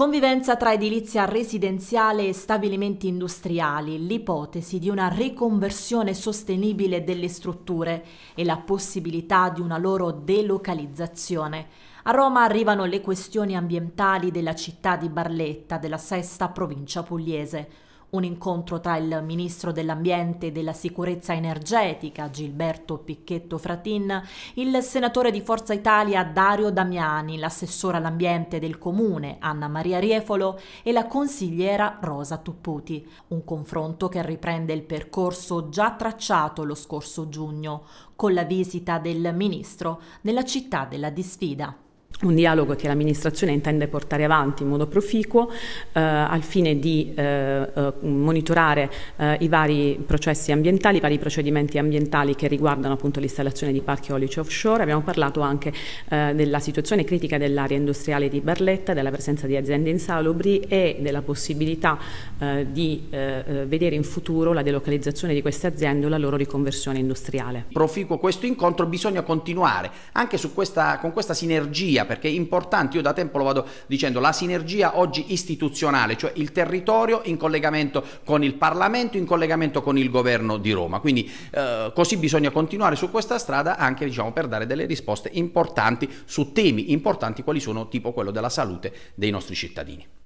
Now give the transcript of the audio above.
Convivenza tra edilizia residenziale e stabilimenti industriali, l'ipotesi di una riconversione sostenibile delle strutture e la possibilità di una loro delocalizzazione. A Roma arrivano le questioni ambientali della città di Barletta, della sesta provincia pugliese un incontro tra il ministro dell'Ambiente e della Sicurezza Energetica Gilberto Picchetto Fratin, il senatore di Forza Italia Dario Damiani, l'assessora all'ambiente del comune Anna Maria Riefolo e la consigliera Rosa Tupputi. Un confronto che riprende il percorso già tracciato lo scorso giugno con la visita del ministro nella città della disfida un dialogo che l'amministrazione intende portare avanti in modo proficuo eh, al fine di eh, eh, monitorare eh, i vari processi ambientali, i vari procedimenti ambientali che riguardano appunto l'installazione di parchi eolici offshore. Abbiamo parlato anche eh, della situazione critica dell'area industriale di Barletta, della presenza di aziende insalubri e della possibilità eh, di vedere in futuro la delocalizzazione di queste aziende o la loro riconversione industriale. Proficuo questo incontro, bisogna continuare anche questa, con questa sinergia sinergia, perché è importante, io da tempo lo vado dicendo, la sinergia oggi istituzionale, cioè il territorio in collegamento con il Parlamento, in collegamento con il governo di Roma. Quindi eh, così bisogna continuare su questa strada anche diciamo, per dare delle risposte importanti su temi importanti quali sono tipo quello della salute dei nostri cittadini.